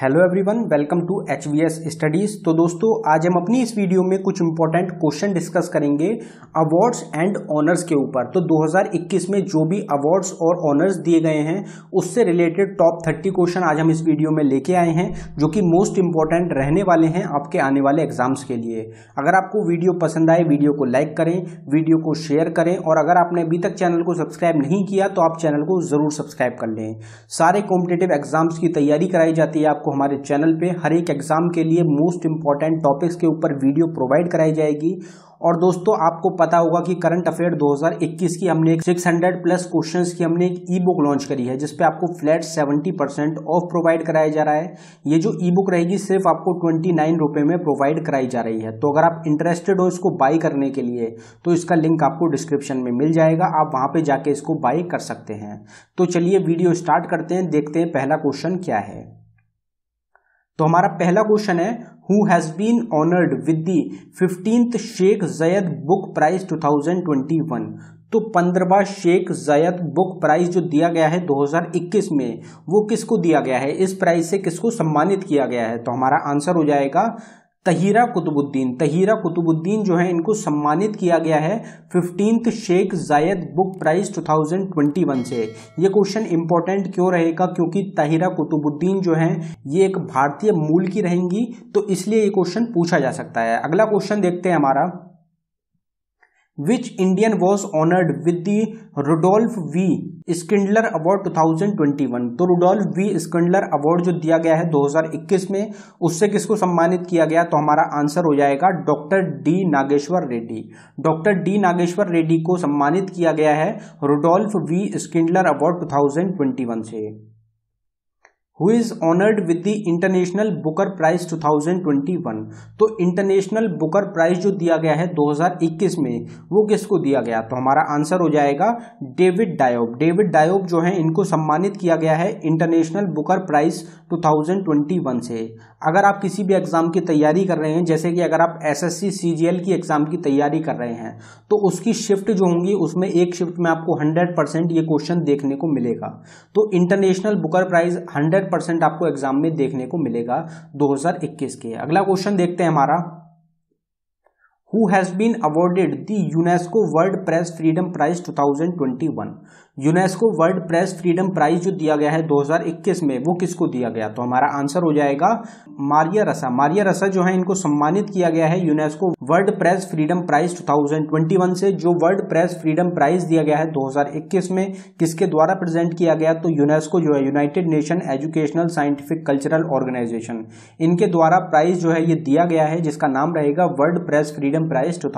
hello everyone welcome to H V S studies तो दोस्तों आज हम अपनी इस वीडियो में कुछ इंपॉर्टेंट क्वेश्चन डिस्कस करेंगे अवार्ड्स एंड ऑनर्स के ऊपर तो 2021 में जो भी अवार्ड्स और ऑनर्स दिए गए हैं उससे रिलेटेड टॉप 30 क्वेश्चन आज हम इस वीडियो में लेके आए हैं जो कि मोस्ट इंपॉर्टेंट रहने वाले हैं आपके आने वाले एग्जाम्स के लिए अगर आपको वीडियो पसंद आए वीडियो को लाइक करें वीडियो को शेयर करें और अगर आपने अभी तक चैनल को सब्सक्राइब नहीं किया तो आप चैनल को ज़रूर सब्सक्राइब कर लें सारे कॉम्पिटेटिव एग्जाम्स की तैयारी कराई जाती है आप आपको हमारे चैनल पे हर एक एग्ज़ाम के लिए मोस्ट इंपॉर्टेंट टॉपिक्स के ऊपर वीडियो प्रोवाइड कराई जाएगी और दोस्तों आपको पता होगा कि करंट अफेयर 2021 की हमने एक 600 प्लस क्वेश्चंस की हमने एक ई बुक लॉन्च करी है जिसपे आपको फ्लैट 70 परसेंट ऑफ प्रोवाइड कराया जा रहा है ये जो ई बुक रहेगी सिर्फ आपको ट्वेंटी नाइन रुपये में प्रोवाइड कराई जा रही है तो अगर आप इंटरेस्टेड हो इसको बाई करने के लिए तो इसका लिंक आपको डिस्क्रिप्शन में मिल जाएगा आप वहाँ पर जाके इसको बाई कर सकते हैं तो चलिए वीडियो स्टार्ट करते हैं देखते हैं पहला क्वेश्चन क्या है तो हमारा पहला क्वेश्चन है who has been honoured with the fifteenth Sheikh Zayed book prize 2021 तो पंद्रवा शेख जयद बुक प्राइज जो दिया गया है 2021 में वो किसको दिया गया है इस प्राइज से किसको सम्मानित किया गया है तो हमारा आंसर हो जाएगा तहीरा कुतुबुद्दीन तहीरा कुतुबुद्दीन जो है इनको सम्मानित किया गया है फिफ्टींथ शेख जायद बुक प्राइज 2021 से ये क्वेश्चन इंपॉर्टेंट क्यों रहेगा क्योंकि तहीरा कुतुबुद्दीन जो है ये एक भारतीय मूल की रहेंगी तो इसलिए ये क्वेश्चन पूछा जा सकता है अगला क्वेश्चन देखते हैं हमारा which Indian was honoured with the Rudolf V Schindler award 2021 तो रुडोल्फ वी स्किंडलर अवार्ड जो दिया गया है 2021 में उससे किसको सम्मानित किया गया तो हमारा आंसर हो जाएगा doctor D Nageshwar Reddy doctor D Nageshwar Reddy को सम्मानित किया गया है रुडोल्फ वी स्किंडलर अवार्ड 2021 से who is honoured with the International Booker Prize 2021 तो इंटरनेशनल बुकर प्राइज जो दिया गया है 2021 में वो किसको दिया गया तो हमारा आंसर हो जाएगा डेविड डायोब डेविड डायोब जो है इनको सम्मानित किया गया है इंटरनेशनल बुकर प्राइज 2021 से अगर आप किसी भी एग्ज़ाम की तैयारी कर रहे हैं जैसे कि अगर आप एसएससी सीजीएल की एग्ज़ाम की तैयारी कर रहे हैं तो उसकी शिफ्ट जो होंगी उसमें एक शिफ्ट में आपको 100 परसेंट ये क्वेश्चन देखने को मिलेगा तो इंटरनेशनल बुकर प्राइज 100 परसेंट आपको एग्ज़ाम में देखने को मिलेगा 2021 के अगला क्वेश्चन देखते हैं हमारा who has been awarded the UNESCO World Press Freedom Prize 2021 UNESCO World Press Freedom Prize जो दिया गया है 2021 में वो किसको दिया गया तो हमारा आंसर हो जाएगा मारिया रसा मारिया रसा जो है इनको सम्मानित किया गया है UNESCO World Press Freedom Prize 2021 से जो वर्ल्ड प्रेस फ्रीडम प्राइज दिया गया है 2021 में किसके द्वारा प्रेजेंट किया गया तो यूनेस्को जो है United Nation Educational Scientific Cultural Organization इनके द्वारा प्राइज जो है ये दिया गया है जिसका नाम रहेगा World Press Freedom Prize two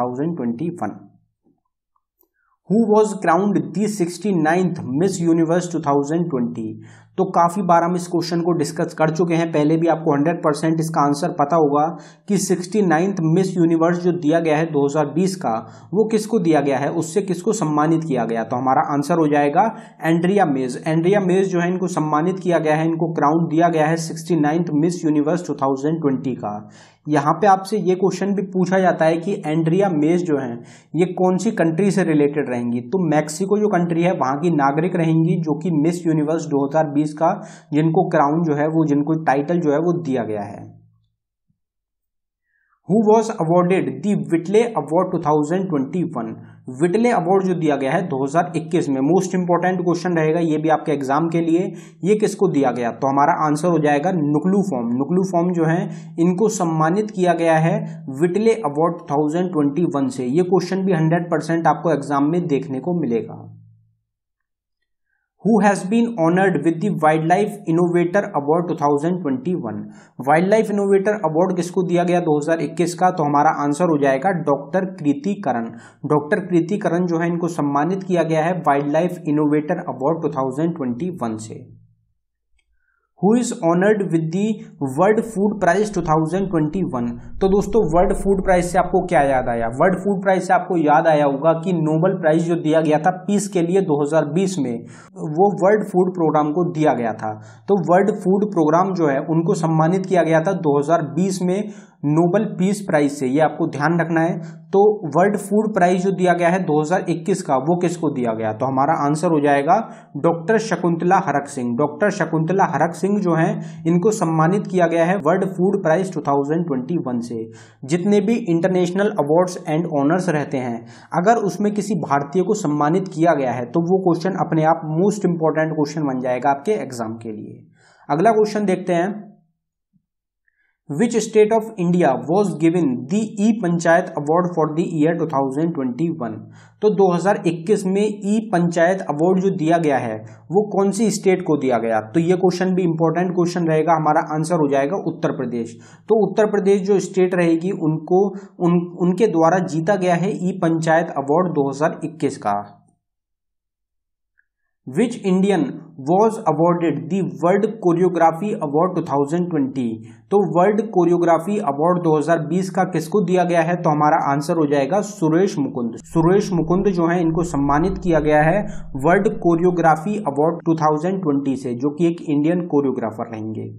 who was crowned the sixty ninth Miss Universe twenty तो काफ़ी बार हम इस क्वेश्चन को डिस्कस कर चुके हैं पहले भी आपको 100 परसेंट इसका आंसर पता होगा कि सिक्सटी नाइन्थ मिस यूनिवर्स जो दिया गया है 2020 का वो किसको दिया गया है उससे किसको सम्मानित किया गया तो हमारा आंसर हो जाएगा एंड्रिया मेज एंड्रिया मेज जो है इनको सम्मानित किया गया है इनको क्राउन दिया गया है सिक्सटी मिस यूनिवर्स टू का यहाँ पे आपसे ये क्वेश्चन भी पूछा जाता है कि एंड्रिया मेज जो है ये कौन सी कंट्री से रिलेटेड रहेंगी तो मैक्सिको जो कंट्री है वहाँ की नागरिक रहेंगी जो कि मिस यूनिवर्स 2020 का जिनको क्राउन जो है वो जिनको टाइटल जो है वो दिया गया है who was awarded the Whitley award 2021 Whitley award जो दिया गया है 2021 में मोस्ट इंपॉर्टेंट क्वेश्चन रहेगा ये भी आपके एग्जाम के लिए ये किसको दिया गया तो हमारा आंसर हो जाएगा नुकलू फॉर्म नुकलू फॉर्म जो है इनको सम्मानित किया गया है विटले अवार्ड 2021 से ये क्वेश्चन भी 100 परसेंट आपको एग्जाम में देखने को मिलेगा who has been honored with the wildlife innovator award 2021 wildlife innovator award किसको दिया गया 2021 का तो हमारा आंसर हो जाएगा डॉक्टर कृतिकरण डॉक्टर कृतिकरण जो है इनको सम्मानित किया गया है वाइल्ड लाइफ इनोवेटर अवार्ड 2021 से who is honoured with the World Food Prize 2021 तो दोस्तों वर्ल्ड फूड प्राइज से आपको क्या याद आया वर्ल्ड फूड प्राइज से आपको याद आया होगा कि नोबल प्राइज जो दिया गया था पीस के लिए 2020 में वो वर्ल्ड फूड प्रोग्राम को दिया गया था तो वर्ल्ड फूड प्रोग्राम जो है उनको सम्मानित किया गया था 2020 में नोबल पीस प्राइज से ये आपको ध्यान रखना है तो वर्ल्ड फूड प्राइज जो दिया गया है 2021 का वो किसको दिया गया तो हमारा आंसर हो जाएगा डॉक्टर शकुंतला हरक सिंह डॉक्टर शकुंतला हरक सिंह जो हैं इनको सम्मानित किया गया है वर्ल्ड फूड प्राइज 2021 से जितने भी इंटरनेशनल अवार्ड्स एंड ऑनर्स रहते हैं अगर उसमें किसी भारतीय को सम्मानित किया गया है तो वो क्वेश्चन अपने आप मोस्ट इंपॉर्टेंट क्वेश्चन बन जाएगा आपके एग्जाम के लिए अगला क्वेश्चन देखते हैं which state of India was given the E panchayat award for the year two thousand twenty one तो दो हज़ार इक्कीस में ई पंचायत अवार्ड जो दिया गया है वो कौन सी स्टेट को दिया गया तो ये क्वेश्चन भी इंपॉर्टेंट क्वेश्चन रहेगा हमारा आंसर हो जाएगा उत्तर प्रदेश तो उत्तर प्रदेश जो स्टेट रहेगी उनको उन उनके द्वारा जीता गया है ई पंचायत अवार्ड दो हज़ार इक्कीस का which Indian was awarded the World Choreography Award 2020 तो वर्ल्ड कोरियोग्राफी अवार्ड 2020 का किसको दिया गया है तो हमारा आंसर हो जाएगा सुरेश मुकुंद सुरेश मुकुंद जो है इनको सम्मानित किया गया है वर्ल्ड कोरियोग्राफी अवार्ड 2020 से जो कि एक इंडियन कोरियोग्राफर रहेंगे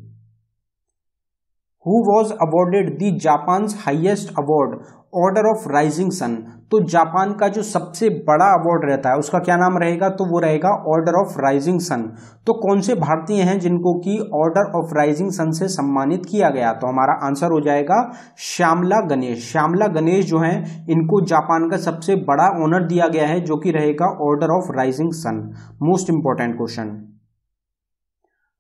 who was awarded the Japan highest award Order of Rising Sun तो जापान का जो सबसे बड़ा अवार्ड रहता है उसका क्या नाम रहेगा तो वो रहेगा ऑर्डर ऑफ राइजिंग सन तो कौन से भारतीय हैं जिनको कि ऑर्डर ऑफ राइजिंग सन से सम्मानित किया गया तो हमारा आंसर हो जाएगा श्यामला गणेश श्यामला गणेश जो हैं इनको जापान का सबसे बड़ा ऑनर दिया गया है जो कि रहेगा Order of Rising Sun most important question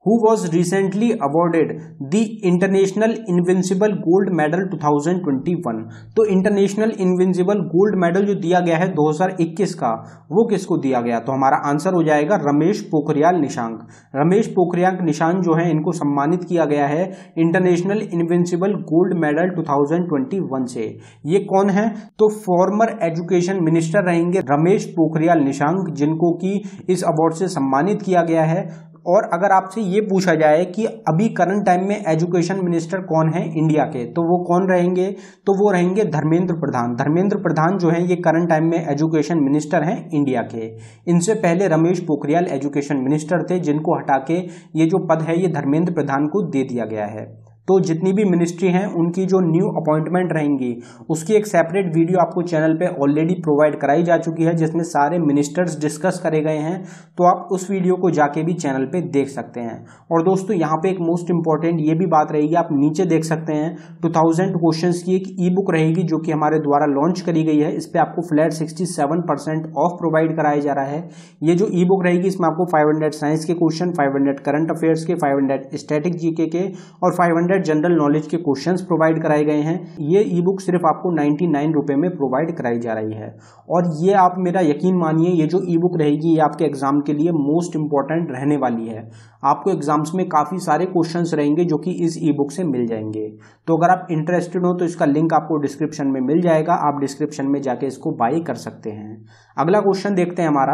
who was recently awarded the International Invincible Gold Medal 2021 तो इंटरनेशनल इन्विंसिबल गोल्ड मेडल जो दिया गया है 2021 का वो किसको दिया गया तो हमारा आंसर हो जाएगा रमेश पोखरियाल निशांक रमेश पोखरियाल निशांक जो है इनको सम्मानित किया गया है इंटरनेशनल इन्विंसिबल गोल्ड मेडल 2021 से ये कौन है तो फॉर्मर एजुकेशन मिनिस्टर रहेंगे रमेश पोखरियाल निशांक जिनको कि इस अवार्ड से सम्मानित किया गया है और अगर आपसे ये पूछा जाए कि अभी करंट टाइम में एजुकेशन मिनिस्टर कौन है इंडिया के तो वो कौन रहेंगे तो वो रहेंगे धर्मेंद्र प्रधान धर्मेंद्र प्रधान जो हैं ये करंट टाइम में एजुकेशन मिनिस्टर हैं इंडिया के इनसे पहले रमेश पोखरियाल एजुकेशन मिनिस्टर थे जिनको हटा के ये जो पद है ये धर्मेंद्र प्रधान को दे दिया गया है तो जितनी भी मिनिस्ट्री हैं उनकी जो न्यू अपॉइंटमेंट रहेंगी उसकी एक सेपरेट वीडियो आपको चैनल पे ऑलरेडी प्रोवाइड कराई जा चुकी है जिसमें सारे मिनिस्टर्स डिस्कस करे गए हैं तो आप उस वीडियो को जाके भी चैनल पे देख सकते हैं और दोस्तों यहाँ पे एक मोस्ट इंपॉर्टेंट ये भी बात रहेगी आप नीचे देख सकते हैं टू थाउजेंड क्वेश्चन की एक ई बुक रहेगी जो कि हमारे द्वारा लॉन्च करी गई है इस पर आपको flat sixty seven percent off provide कराया जा रहा है ये जो ई बुक रहेगी इसमें आपको फाइव हंड्रेड साइंस के question five hundred current affairs के फाइव हंड्रेड स्टैटिक जीके के और five hundred hundred general knowledge के क्वेश्चन प्रोवाइड कराए गए हैं ये ई बुक सिर्फ आपको नाइन्टी नाइन रुपये में प्रोवाइड कराई जा रही है और ये आप मेरा यकीन मानिए ये जो ई बुक रहेगी ये आपके एग्जाम के लिए मोस्ट इंपॉर्टेंट रहने वाली है आपको एग्जाम्स में काफ़ी सारे क्वेश्चन रहेंगे जो कि इस ई बुक से मिल जाएंगे तो अगर आप इंटरेस्टेड हो तो इसका लिंक आपको डिस्क्रिप्शन में मिल जाएगा आप डिस्क्रिप्शन में जाके इसको बाई कर सकते हैं अगला क्वेश्चन देखते हैं हमारा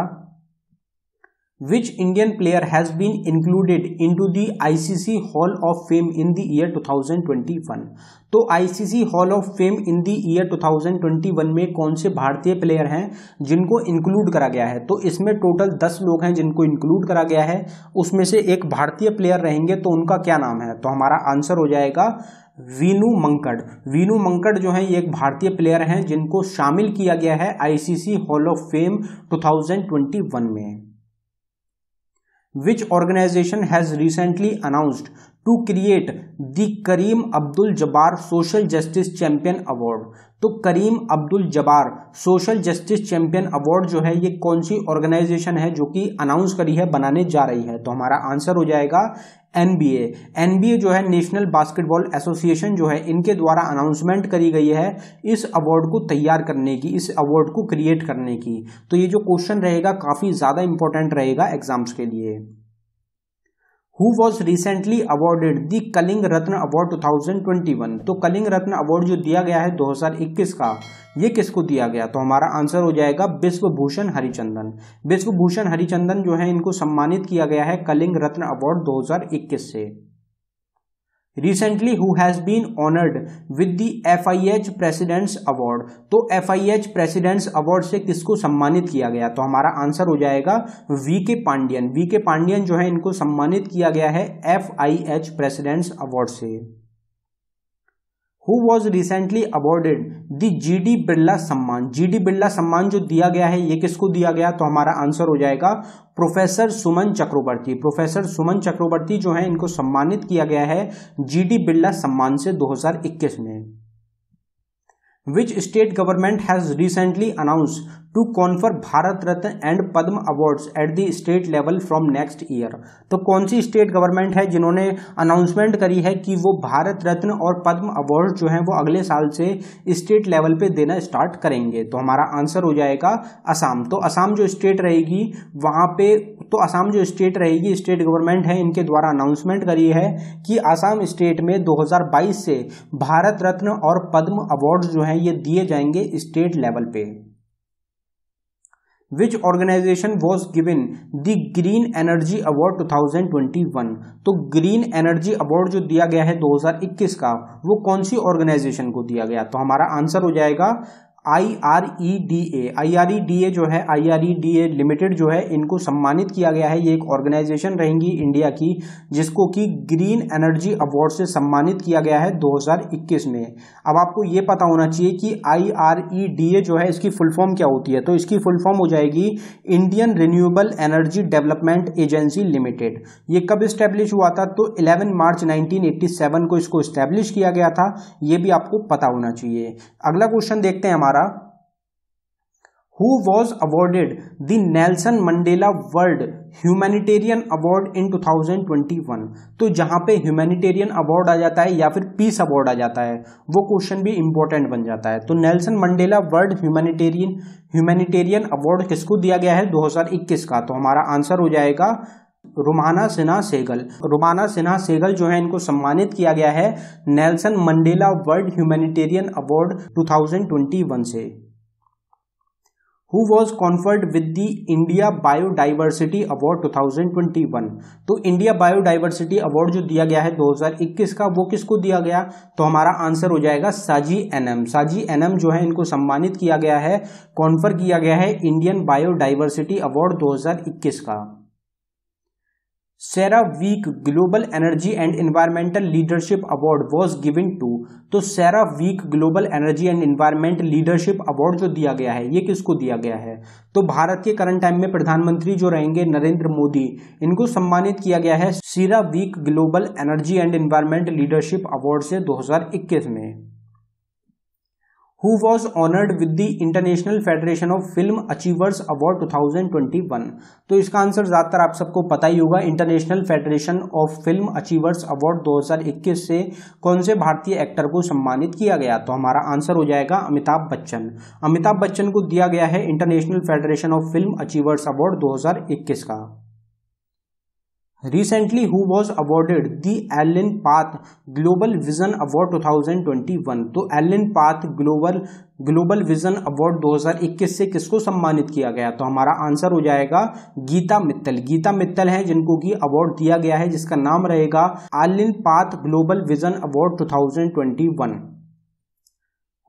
Indian player which Indian player has been included into the ICC Hall of Fame two thousand twenty one तो I C C Hall of Fame in the year one में कौन से भारतीय प्लेयर हैं जिनको इंक्लूड करा गया है तो इसमें टोटल दस लोग हैं जिनको इंक्लूड करा गया है उसमें से एक भारतीय प्लेयर रहेंगे तो उनका क्या नाम है तो हमारा आंसर हो जाएगा वीनू मंकड़ वीनू मंकड़ जो है ये एक भारतीय प्लेयर हैं जिनको शामिल किया गया है I C C Hall of Fame two thousand twenty one में which organization has recently announced to create the Kareem Abdul Jabbar social justice champion award तो करीम Abdul Jabbar social justice champion award जो है ये कौन सी organisation है जो कि announce करी है बनाने जा रही है तो हमारा आंसर हो जाएगा एनबीए एनबीए जो है नेशनल बास्केटबॉल एसोसिएशन जो है इनके द्वारा अनाउंसमेंट करी गई है इस अवार्ड को तैयार करने की इस अवार्ड को क्रिएट करने की तो ये जो क्वेश्चन रहेगा काफ़ी ज़्यादा इंपॉर्टेंट रहेगा एग्जाम्स के लिए who was recently awarded the Kalinga Ratna award 2021 तो कलिंग रत्न अवार्ड जो दिया गया है 2021 का ये किसको दिया गया तो हमारा आंसर हो जाएगा विश्वभूषण हरिचंदन विश्वभूषण हरिचंदन जो है इनको सम्मानित किया गया है कलिंग रत्न अवार्ड 2021 से recently who has been honoured with the F I H President's award तो F I H President's award से किसको सम्मानित किया गया तो हमारा आंसर हो जाएगा वी के पांडियन वी के पांडियन जो है इनको सम्मानित किया गया है F I H President's award से who was recently awarded the G D Birla Samman G D Birla सम्मान जो दिया गया है ये किसको दिया गया तो हमारा आंसर हो जाएगा प्रोफेसर सुमन चक्रवर्ती प्रोफेसर सुमन चक्रवर्ती जो है इनको सम्मानित किया गया है जी डी बिरला सम्मान से 2021 में which state government has recently announce to confer Bharat Ratna and Padma awards at the state level from next year तो कौन सी स्टेट गवर्नमेंट है जिन्होंने अनाउंसमेंट करी है कि वो भारत रत्न और पद्म अवार्ड जो है वो अगले साल से स्टेट लेवल पे देना स्टार्ट करेंगे तो हमारा आंसर हो जाएगा असम तो असम जो स्टेट रहेगी वहाँ पे तो असम जो स्टेट रहेगी स्टेट गवर्नमेंट है इनके द्वारा अनाउंसमेंट करी है कि आसाम स्टेट में 2022 से भारत रत्न और पद्म अवार्ड जो है ये दिए जाएंगे स्टेट लेवल पे which organization was given the green energy award 2021 तो ग्रीन एनर्जी अवार्ड जो दिया गया है 2021 का वो कौन सी ऑर्गेनाइजेशन को दिया गया तो हमारा आंसर हो जाएगा I R E D A I R E D A जो है I R E D A limited जो है इनको सम्मानित किया गया है ये एक ऑर्गेनाइजेशन रहेंगी इंडिया की जिसको कि ग्रीन एनर्जी अवार्ड से सम्मानित किया गया है 2021 में अब आपको ये पता होना चाहिए कि आई आर ई डी ए जो है इसकी फुल फॉर्म क्या होती है तो इसकी फुल फॉर्म हो जाएगी Indian renewable energy development agency limited ये कब इस्टेब्लिश हुआ था तो इलेवन मार्च नाइनटीन को इसको इस्टेब्लिश किया गया था ये भी आपको पता होना चाहिए अगला क्वेश्चन देखते हैं हमारा हमारा who was awarded the Nelson Mandela World Humanitarian Award in 2021 तो जहां पे ह्यूमैनिटेरियन अवार्ड आ जाता है या फिर पीस अवार्ड आ जाता है वो क्वेश्चन भी इंपॉर्टेंट बन जाता है तो Nelson Mandela World Humanitarian Humanitarian Award किसको दिया गया है 2021 का तो हमारा आंसर हो जाएगा रुमाना सिन्हा सेगल रुमाना सिन्हा सेगल जो है इनको सम्मानित किया गया है Nelson Mandela World Humanitarian Award 2021 से who was conferred with the India Biodiversity award 2021 तो इंडिया बायोडाइवर्सिटी अवार्ड जो दिया गया है 2021 का वो किसको दिया गया तो हमारा आंसर हो जाएगा साजी एनएम साजी एनएम जो है इनको सम्मानित किया गया है कॉन्फर किया गया है इंडियन बायोडाइवर्सिटी अवार्ड 2021 का CERAWeek global energy and environmental leadership award was given to तो CERAWeek global energy and environment leadership award जो दिया गया है ये किसको दिया गया है तो भारत के करंट टाइम में प्रधानमंत्री जो रहेंगे नरेंद्र मोदी इनको सम्मानित किया गया है CERAWeek global energy and environment leadership award से 2021 में who was honored with the International Federation of Film Achievers Award 2021 तो इसका आंसर ज़्यादातर आप सबको पता ही होगा international federation of film achievers award 2021 से कौन से भारतीय एक्टर को सम्मानित किया गया तो हमारा आंसर हो जाएगा अमिताभ बच्चन अमिताभ बच्चन को दिया गया है international federation of film achievers award 2021 का recently who was awarded the allen path global vision award 2021 तो allen path global global vision award 2021 से किसको सम्मानित किया गया तो हमारा आंसर हो जाएगा गीता मित्तल गीता मित्तल हैं जिनको कि अवार्ड दिया गया है जिसका नाम रहेगा Allen path global vision award 2021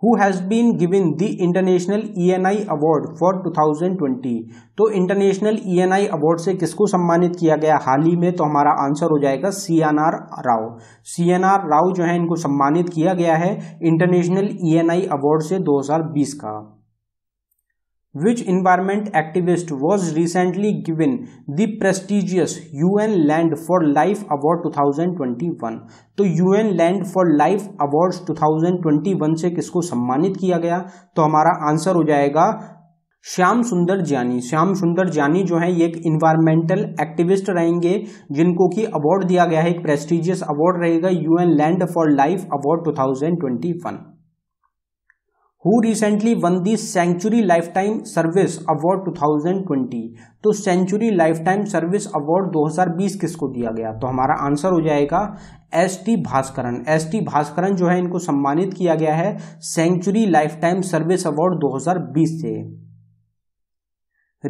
who has been given the international E N I award for two thousand twenty तो international E N I award से किसको सम्मानित किया गया हाल ही में तो हमारा आंसर हो जाएगा C N R Rao C N R Rao जो है इनको सम्मानित किया गया है international E N I award से दो हज़ार बीस का which environment activist was recently given the prestigious UN Land for Life Award 2021 तो UN Land for Life Awards 2021 से किसको सम्मानित किया गया तो हमारा आंसर हो जाएगा श्याम सुंदर जानी श्याम सुंदर जानी जो है ये एक इन्वायरमेंटल एक्टिविस्ट रहेंगे जिनको कि अवार्ड दिया गया है एक प्रेस्टिजियस अवार्ड रहेगा UN land for life award 2021 who recently won the century lifetime service award 2020 तो century lifetime service award 2020 किसको दिया गया तो हमारा आंसर हो जाएगा S T Bhaskaran S T Bhaskaran जो है इनको सम्मानित किया गया है century lifetime service award 2020 से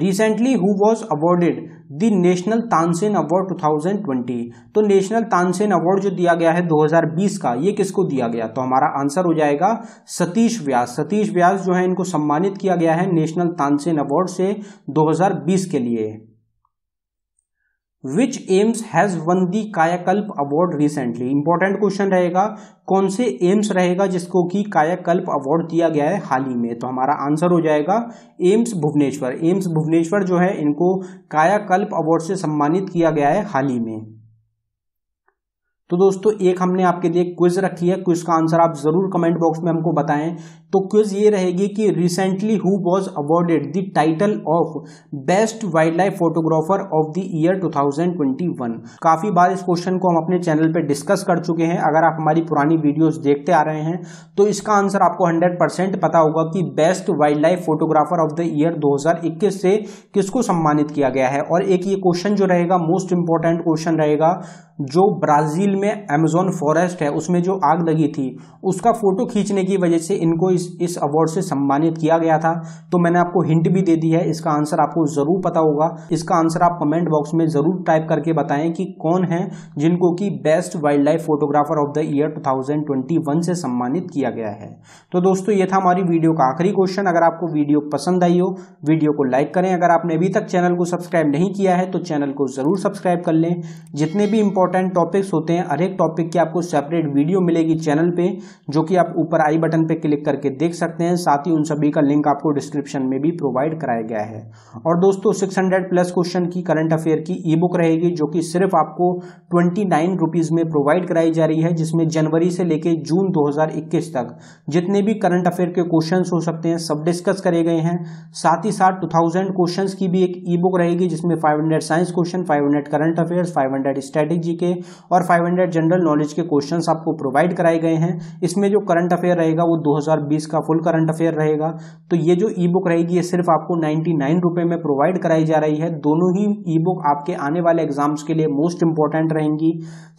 recently who was awarded the national Tansen award 2020 तो नेशनल तानसेन अवार्ड जो दिया गया है 2020 का ये किसको दिया गया तो हमारा आंसर हो जाएगा सतीश व्यास सतीश व्यास जो है इनको सम्मानित किया गया है नेशनल तानसेन अवार्ड से 2020 के लिए which AIIMS has won the Kayakalp award recently important question रहेगा कौन से एम्स रहेगा जिसको कि कायाकल्प अवार्ड दिया गया है हाल ही में तो हमारा आंसर हो जाएगा एम्स भुवनेश्वर एम्स भुवनेश्वर जो है इनको कायाकल्प अवार्ड से सम्मानित किया गया है हाल ही में तो दोस्तों एक हमने आपके लिए क्विज रखी है क्विज का आंसर आप जरूर कमेंट बॉक्स में हमको बताएं तो क्विज ये रहेगी कि recently who was awarded the title of best wildlife photographer of the year 2021 काफ़ी बार इस क्वेश्चन को हम अपने चैनल पे डिस्कस कर चुके हैं अगर आप हमारी पुरानी वीडियोस देखते आ रहे हैं तो इसका आंसर आपको 100% पता होगा कि best wildlife photographer of the year 2021 से किसको सम्मानित किया गया है और एक ये क्वेश्चन जो रहेगा मोस्ट इंपॉर्टेंट क्वेश्चन रहेगा जो ब्राज़ील में अमेजोन फॉरेस्ट है उसमें जो आग लगी थी उसका फोटो खींचने की वजह से इनको इस इस अवार्ड से सम्मानित किया गया था तो मैंने आपको हिंट भी दे दी है इसका आंसर आपको ज़रूर पता होगा इसका आंसर आप कमेंट बॉक्स में ज़रूर टाइप करके बताएं कि कौन है जिनको कि best wildlife photographer of the year 2021 से सम्मानित किया गया है तो दोस्तों ये था हमारी वीडियो का आखिरी क्वेश्चन अगर आपको वीडियो पसंद आई हो वीडियो को लाइक करें अगर आपने अभी तक चैनल को सब्सक्राइब नहीं किया है तो चैनल को ज़रूर सब्सक्राइब कर लें जितने भी इंपॉर्टेंट टॉपिक्स होते हैं हर एक टॉपिक की आपको सेपरेट वीडियो मिलेगी चैनल पर जो कि आप ऊपर आई बटन पर क्लिक करके करके देख सकते हैं साथ ही उन सभी का लिंक आपको डिस्क्रिप्शन में भी प्रोवाइड कराया गया है और दोस्तों 600 प्लस क्वेश्चन की करंट अफेयर की ई बुक रहेगी जो कि सिर्फ आपको ट्वेंटी में प्रोवाइड कराई जा रही है जिसमें जनवरी से लेकर जून दो तक जितने भी करंट अफेयर के क्वेश्चन हो सकते हैं सब डिस्कस करे गए हैं साथ ही साथ टू थाउजेंड क्वेश्चन की भी एक ई बुक रहेगी जिसमें five hundred science question five hundred current affairs five hundred strategy के और फाइव हंड्रेड जनरल नॉलेज के क्वेश्चन आपको प्रोवाइड कराए गए हैं इसमें जो करंट अफेयर रहेगा वो दो रुपीज़ इसका फुल करंट अफेयर रहेगा तो ये जो ई बुक रहेगी ये सिर्फ आपको नाइन्टी नाइन रुपये में प्रोवाइड कराई जा रही है दोनों ही ई बुक आपके आने वाले एग्जाम्स के लिए मोस्ट इंपॉर्टेंट रहेंगी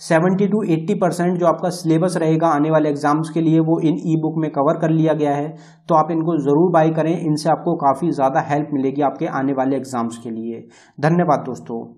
सेवेंटी टू एट्टी परसेंट जो आपका सिलेबस रहेगा आने वाले एग्जाम्स के लिए वो इन ई बुक में कवर कर लिया गया है तो आप इनको ज़रूर बाई करें इनसे आपको काफ़ी ज़्यादा हेल्प मिलेगी आपके आने वाले एग्जाम्स के लिए धन्यवाद दोस्तों